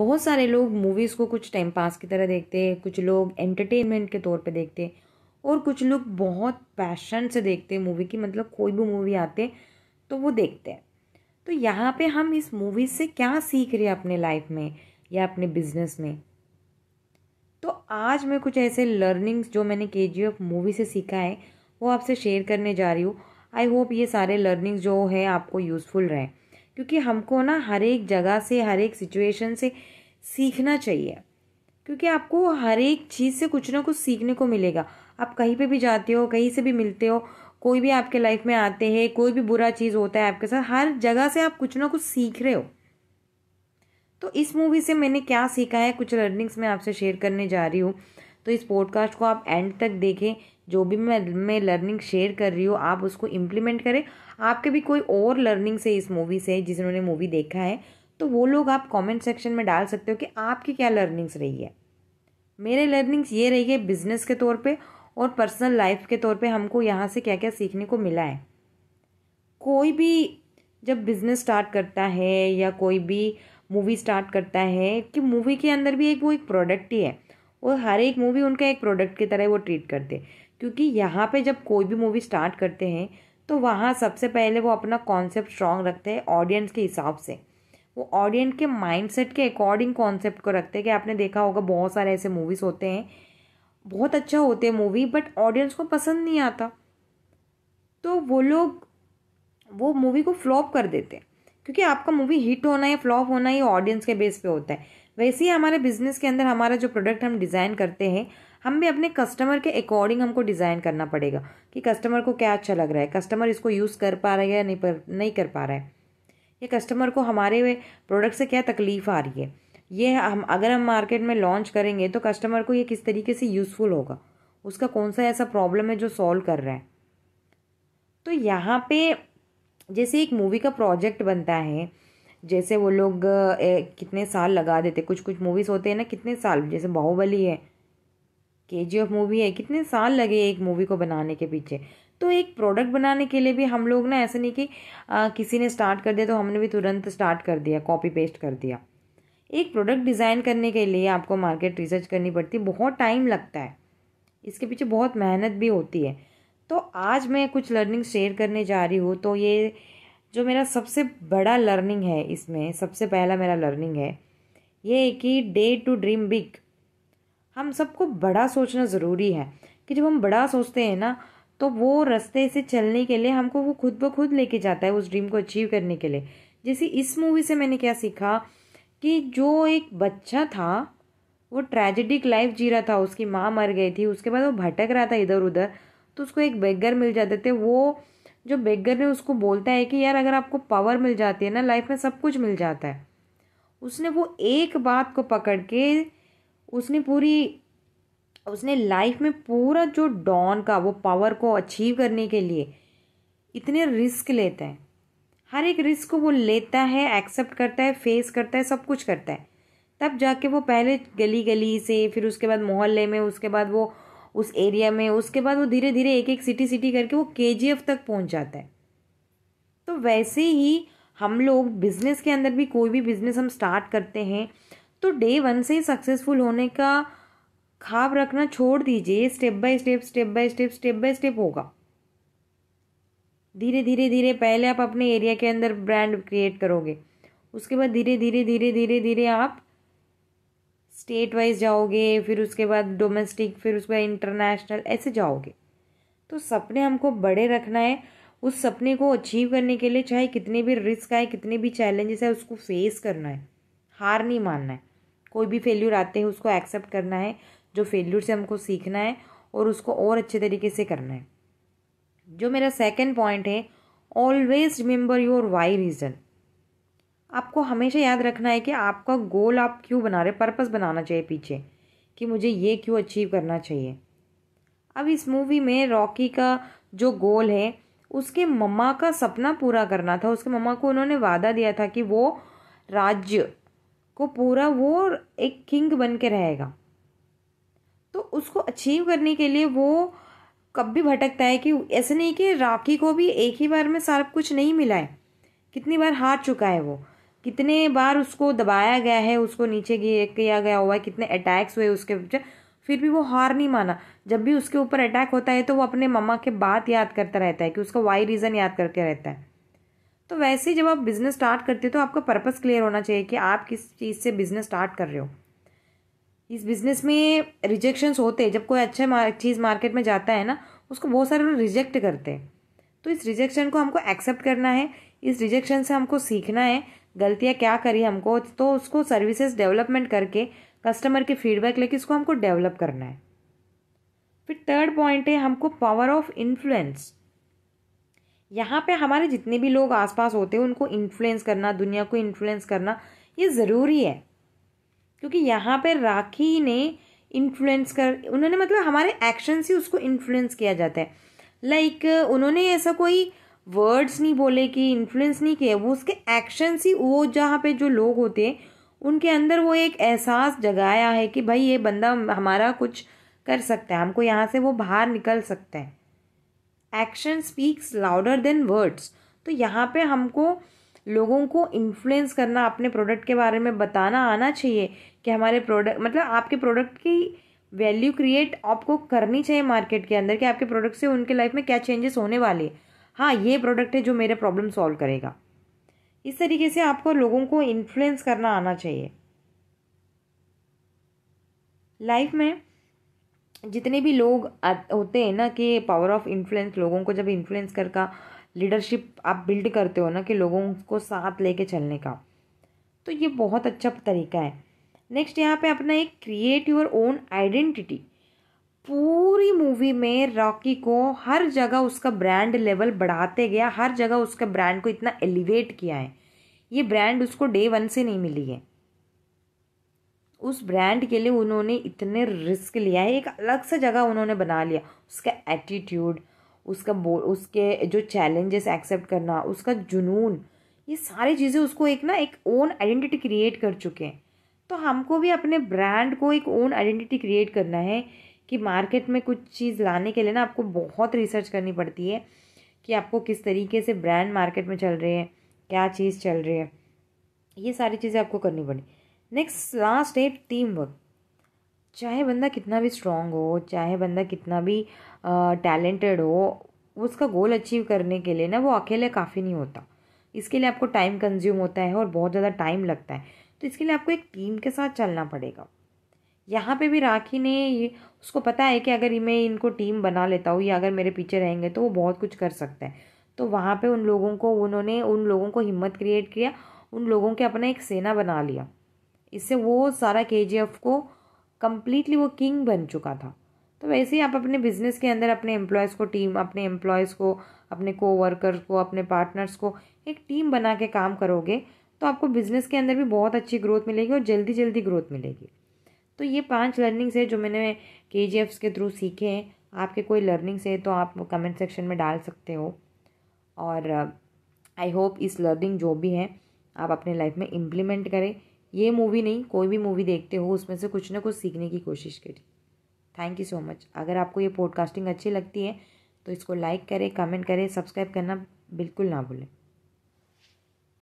बहुत सारे लोग मूवीज़ को कुछ टाइम पास की तरह देखते हैं कुछ लोग एंटरटेनमेंट के तौर पे देखते हैं और कुछ लोग बहुत पैशन से देखते हैं मूवी की मतलब कोई भी मूवी आते तो वो देखते हैं तो यहाँ पे हम इस मूवी से क्या सीख रहे हैं अपने लाइफ में या अपने बिजनेस में तो आज मैं कुछ ऐसे लर्निंग्स जो मैंने के जी एफ मूवी से सीखा है वो आपसे शेयर करने जा रही हूँ आई होप ये सारे लर्निंग्स जो है आपको यूज़फुल रहें क्योंकि हमको ना हर एक जगह से हर एक सिचुएशन से सीखना चाहिए क्योंकि आपको हर एक चीज़ से कुछ ना कुछ सीखने को मिलेगा आप कहीं पे भी जाते हो कहीं से भी मिलते हो कोई भी आपके लाइफ में आते हैं कोई भी बुरा चीज़ होता है आपके साथ हर जगह से आप कुछ ना कुछ सीख रहे हो तो इस मूवी से मैंने क्या सीखा है कुछ लर्निंग्स मैं आपसे शेयर करने जा रही हूँ तो इस पॉडकास्ट को आप एंड तक देखें जो भी मैं मैं लर्निंग शेयर कर रही हूँ आप उसको इम्प्लीमेंट करें आपके भी कोई और लर्निंग से इस मूवी से जिन्होंने मूवी देखा है तो वो लोग आप कमेंट सेक्शन में डाल सकते हो कि आपकी क्या लर्निंग्स रही है मेरे लर्निंग्स ये रही है बिज़नेस के तौर पे और पर्सनल लाइफ के तौर पे हमको यहाँ से क्या क्या सीखने को मिला है कोई भी जब बिज़नेस स्टार्ट करता है या कोई भी मूवी स्टार्ट करता है कि मूवी के अंदर भी एक वो एक प्रोडक्ट ही है वो हर एक मूवी उनका एक प्रोडक्ट की तरह वो ट्रीट करते हैं क्योंकि यहाँ पे जब कोई भी मूवी स्टार्ट करते हैं तो वहाँ सबसे पहले वो अपना कॉन्सेप्ट स्ट्रॉन्ग रखते हैं ऑडियंस के हिसाब से वो ऑडियंस के माइंडसेट के अकॉर्डिंग कॉन्सेप्ट को रखते हैं कि आपने देखा होगा बहुत सारे ऐसे मूवीज़ होते हैं बहुत अच्छा होते हैं मूवी बट ऑडियंस को पसंद नहीं आता तो वो लोग वो मूवी को फ्लॉप कर देते हैं क्योंकि आपका मूवी हिट होना या फ्लॉप होना ये ऑडियंस के बेस पे होता है वैसे ही हमारे बिजनेस के अंदर हमारा जो प्रोडक्ट हम डिज़ाइन करते हैं हम भी अपने कस्टमर के अकॉर्डिंग हमको डिज़ाइन करना पड़ेगा कि कस्टमर को क्या अच्छा लग रहा है कस्टमर इसको यूज़ कर पा रहा है या नहीं पर नहीं कर पा रहा है ये कस्टमर को हमारे प्रोडक्ट से क्या तकलीफ़ आ रही है ये हम अगर हम मार्केट में लॉन्च करेंगे तो कस्टमर को ये किस तरीके से यूज़फुल होगा उसका कौन सा ऐसा प्रॉब्लम है जो सॉल्व कर रहा है तो यहाँ पे जैसे एक मूवी का प्रोजेक्ट बनता है जैसे वो लोग ए, कितने साल लगा देते कुछ कुछ मूवीज़ होते हैं ना कितने साल जैसे बाहुबली है के जी एफ मूवी है कितने साल लगे एक मूवी को बनाने के पीछे तो एक प्रोडक्ट बनाने के लिए भी हम लोग ना ऐसे नहीं कि आ, किसी ने स्टार्ट कर दिया तो हमने भी तुरंत स्टार्ट कर दिया कॉपी पेस्ट कर दिया एक प्रोडक्ट डिज़ाइन करने के लिए आपको मार्केट रिसर्च करनी पड़ती है बहुत टाइम लगता है इसके पीछे बहुत मेहनत भी होती है तो आज मैं कुछ लर्निंग शेयर करने जा रही हूँ तो ये जो मेरा सबसे बड़ा लर्निंग है इसमें सबसे पहला मेरा लर्निंग है ये है कि डे टू ड्रीम बिग हम सबको बड़ा सोचना ज़रूरी है कि जब हम बड़ा सोचते हैं ना तो वो रास्ते से चलने के लिए हमको वो खुद ब खुद लेके जाता है उस ड्रीम को अचीव करने के लिए जैसे इस मूवी से मैंने क्या सीखा कि जो एक बच्चा था वो ट्रेजिडिक लाइफ जी रहा था उसकी माँ मर गई थी उसके बाद वो भटक रहा था इधर उधर तो उसको एक बेगर मिल जाते थे वो जो बेगर ने उसको बोलता है कि यार अगर आपको पावर मिल जाती है ना लाइफ में सब कुछ मिल जाता है उसने वो एक बात को पकड़ के उसने पूरी उसने लाइफ में पूरा जो डॉन का वो पावर को अचीव करने के लिए इतने रिस्क लेता है हर एक रिस्क को वो लेता है एक्सेप्ट करता है फेस करता है सब कुछ करता है तब जाके वो पहले गली गली से फिर उसके बाद मोहल्ले में उसके बाद वो उस एरिया में उसके बाद वो धीरे धीरे एक एक सिटी सिटी करके वो के तक पहुँच जाता है तो वैसे ही हम लोग बिज़नेस के अंदर भी कोई भी बिज़नेस हम स्टार्ट करते हैं तो डे वन से ही सक्सेसफुल होने का खाब रखना छोड़ दीजिए step by step step by step step by step होगा धीरे धीरे धीरे पहले आप अपने एरिया के अंदर ब्रांड क्रिएट करोगे उसके बाद धीरे धीरे धीरे धीरे धीरे आप स्टेट वाइज जाओगे फिर उसके बाद डोमेस्टिक फिर उसके बाद इंटरनेशनल ऐसे जाओगे तो सपने हमको बड़े रखना है उस सपने को अचीव करने के लिए चाहे कितने भी रिस्क आए कितने भी चैलेंजेस आए उसको फेस करना है हार नहीं मानना है कोई भी फेल्यूर आते हैं उसको एक्सेप्ट करना है जो फेल्यूर से हमको सीखना है और उसको और अच्छे तरीके से करना है जो मेरा सेकेंड पॉइंट है always remember your why reason आपको हमेशा याद रखना है कि आपका गोल आप क्यों बना रहे पर्पस बनाना चाहिए पीछे कि मुझे ये क्यों अचीव करना चाहिए अब इस मूवी में रॉकी का जो गोल है उसके मम्मा का सपना पूरा करना था उसके मम्मा को उन्होंने वादा दिया था कि वो राज्य को पूरा वो एक किंग बन के रहेगा तो उसको अचीव करने के लिए वो कब भी भटकता है कि ऐसे नहीं कि राखी को भी एक ही बार में सारा कुछ नहीं मिला है कितनी बार हार चुका है वो कितने बार उसको दबाया गया है उसको नीचे किया गया हुआ है कितने अटैक्स हुए उसके फिर भी वो हार नहीं माना जब भी उसके ऊपर अटैक होता है तो वो अपने मम्मा के बात याद करता रहता है कि उसका वाई रीज़न याद करके रहता है तो वैसे ही जब आप बिज़नेस स्टार्ट करते हो तो आपका पर्पस क्लियर होना चाहिए कि आप किस चीज़ से बिज़नेस स्टार्ट कर रहे हो इस बिज़नेस में रिजेक्शंस होते हैं जब कोई अच्छे चीज़ मार्केट में जाता है ना उसको बहुत सारे लोग रिजेक्ट करते हैं तो इस रिजेक्शन को हमको एक्सेप्ट करना है इस रिजेक्शन से हमको सीखना है गलतियाँ क्या करी हमको तो उसको सर्विसेज डेवलपमेंट करके कस्टमर के फीडबैक लेके इसको हमको डेवलप करना है फिर थर्ड पॉइंट है हमको पावर ऑफ इन्फ्लुएंस यहाँ पे हमारे जितने भी लोग आसपास होते हैं उनको इन्फ्लुएंस करना दुनिया को इन्फ्लुएंस करना ये ज़रूरी है क्योंकि यहाँ पे राखी ने इन्फ्लुएंस कर उन्होंने मतलब हमारे एक्शन से उसको इन्फ्लुएंस किया जाता है लाइक like, उन्होंने ऐसा कोई वर्ड्स नहीं बोले कि इन्फ्लुएंस नहीं किए वो उसके एक्शंस ही वो जहाँ पे जो लोग होते हैं उनके अंदर वो एक एहसास जगाया है कि भाई ये बंदा हमारा कुछ कर सकता है हमको यहाँ से वो बाहर निकल सकता है action speaks louder than words तो यहाँ पे हमको लोगों को इन्फ्लुएंस करना अपने प्रोडक्ट के बारे में बताना आना चाहिए कि हमारे प्रोडक्ट मतलब आपके प्रोडक्ट की वैल्यू क्रिएट आपको करनी चाहिए मार्केट के अंदर कि आपके प्रोडक्ट से उनके लाइफ में क्या चेंजेस होने वाले हैं हाँ ये प्रोडक्ट है जो मेरे प्रॉब्लम सॉल्व करेगा इस तरीके से आपको लोगों को इन्फ्लुएंस करना आना चाहिए लाइफ में जितने भी लोग होते हैं ना कि पावर ऑफ इन्फ्लुएंस लोगों को जब इन्फ्लुएंस कर का लीडरशिप आप बिल्ड करते हो ना कि लोगों को साथ लेके चलने का तो ये बहुत अच्छा तरीका है नेक्स्ट यहाँ पे अपना एक क्रिएट योर ओन आइडेंटिटी पूरी मूवी में रॉकी को हर जगह उसका ब्रांड लेवल बढ़ाते गया हर जगह उसका ब्रांड को इतना एलिवेट किया है ये ब्रांड उसको डे वन से नहीं मिली है उस ब्रांड के लिए उन्होंने इतने रिस्क लिया है एक अलग सा जगह उन्होंने बना लिया उसका एटीट्यूड उसका बो उसके जो चैलेंजेस एक्सेप्ट करना उसका जुनून ये सारी चीज़ें उसको एक ना एक ओन आइडेंटिटी क्रिएट कर चुके हैं तो हमको भी अपने ब्रांड को एक ओन आइडेंटिटी क्रिएट करना है कि मार्केट में कुछ चीज़ लाने के लिए ना आपको बहुत रिसर्च करनी पड़ती है कि आपको किस तरीके से ब्रांड मार्केट में चल रहे हैं क्या चीज़ चल रही है ये सारी चीज़ें आपको करनी पड़ी नेक्स्ट लास्ट है टीम वर्क चाहे बंदा कितना भी स्ट्रांग हो चाहे बंदा कितना भी टैलेंटेड हो उसका गोल अचीव करने के लिए ना वो अकेले काफ़ी नहीं होता इसके लिए आपको टाइम कंज्यूम होता है और बहुत ज़्यादा टाइम लगता है तो इसके लिए आपको एक टीम के साथ चलना पड़ेगा यहाँ पे भी राखी ने उसको पता है कि अगर मैं इनको टीम बना लेता हूँ या अगर मेरे पीछे रहेंगे तो वो बहुत कुछ कर सकते हैं तो वहाँ पे उन लोगों को उन्होंने उन लोगों को हिम्मत क्रिएट किया उन लोगों के अपना एक सेना बना लिया इससे वो सारा के को कम्प्लीटली वो किंग बन चुका था तो वैसे ही आप अपने बिजनेस के अंदर अपने एम्प्लॉयज़ को टीम अपने एम्प्लॉयज़ को अपने को वर्कर्स को अपने पार्टनर्स को एक टीम बना के काम करोगे तो आपको बिज़नेस के अंदर भी बहुत अच्छी ग्रोथ मिलेगी और जल्दी जल्दी ग्रोथ मिलेगी तो ये पांच लर्निंग्स है जो मैंने के जी के थ्रू सीखे हैं आपके कोई लर्निंग्स है तो आप कमेंट सेक्शन में डाल सकते हो और आई uh, होप इस लर्निंग जो भी है आप अपने लाइफ में इम्प्लीमेंट करें ये मूवी नहीं कोई भी मूवी देखते हो उसमें से कुछ ना कुछ सीखने की कोशिश करें थैंक यू सो मच अगर आपको ये पॉडकास्टिंग अच्छी लगती है तो इसको लाइक करें कमेंट करें सब्सक्राइब करना बिल्कुल ना भूलें